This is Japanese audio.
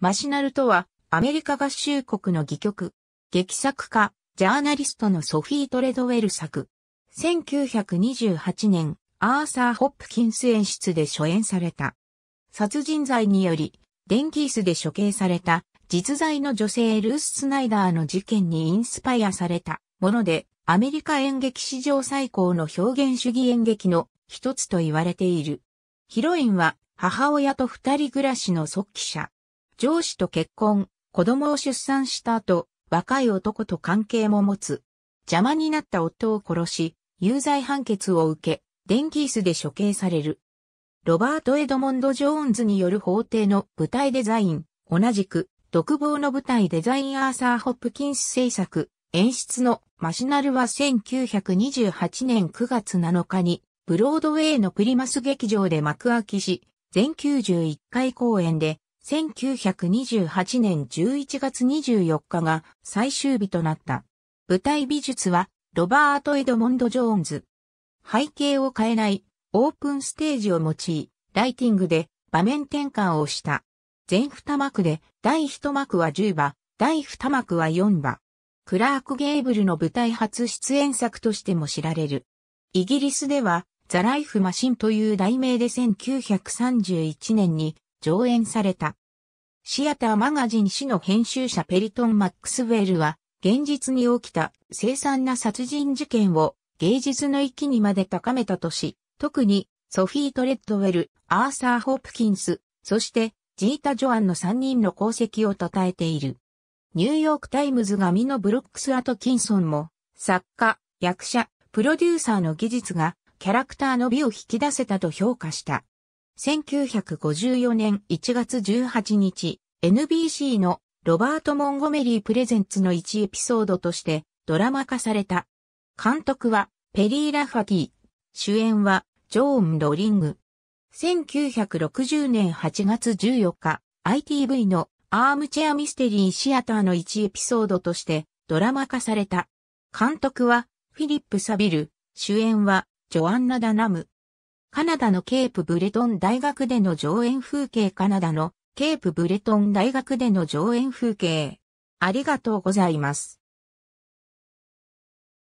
マシナルとは、アメリカ合衆国の戯曲、劇作家、ジャーナリストのソフィー・トレドウェル作。1928年、アーサー・ホップキンス演出で初演された。殺人罪により、デンキースで処刑された、実在の女性ルース・スナイダーの事件にインスパイアされたもので、アメリカ演劇史上最高の表現主義演劇の一つと言われている。ヒロインは母親と二人暮らしの即帰者。上司と結婚、子供を出産した後、若い男と関係も持つ。邪魔になった夫を殺し、有罪判決を受け、電ン椅ースで処刑される。ロバート・エドモンド・ジョーンズによる法廷の舞台デザイン、同じく、独房の舞台デザインアーサー・ホップキンス制作、演出のマシナルは1928年9月7日に、ブロードウェイのプリマス劇場で幕開きし、全91回公演で1928年11月24日が最終日となった。舞台美術はロバート・エドモンド・ジョーンズ。背景を変えないオープンステージを用い、ライティングで場面転換をした。全二幕で第一幕は10場、第二幕は4場。クラーク・ゲーブルの舞台初出演作としても知られる。イギリスではザ・ライフ・マシンという題名で1931年に上演された。シアターマガジン誌の編集者ペリトン・マックスウェルは、現実に起きた凄惨な殺人事件を芸術の域にまで高めたとし、特にソフィー・トレッドウェル、アーサー・ホープキンス、そしてジータ・ジョアンの3人の功績を称えている。ニューヨーク・タイムズ紙のブロックス・アトキンソンも、作家、役者、プロデューサーの技術がキャラクターの美を引き出せたと評価した。1954年1月18日、NBC のロバート・モンゴメリー・プレゼンツの1エピソードとしてドラマ化された。監督はペリー・ラファティ。主演はジョーン・ロリング。1960年8月14日、ITV のアームチェアミステリーシアターの1エピソードとしてドラマ化された。監督はフィリップ・サビル、主演はジョアンナ・ダナム。カナダのケープブレトン大学での上演風景カナダのケープブレトン大学での上演風景。ありがとうございます。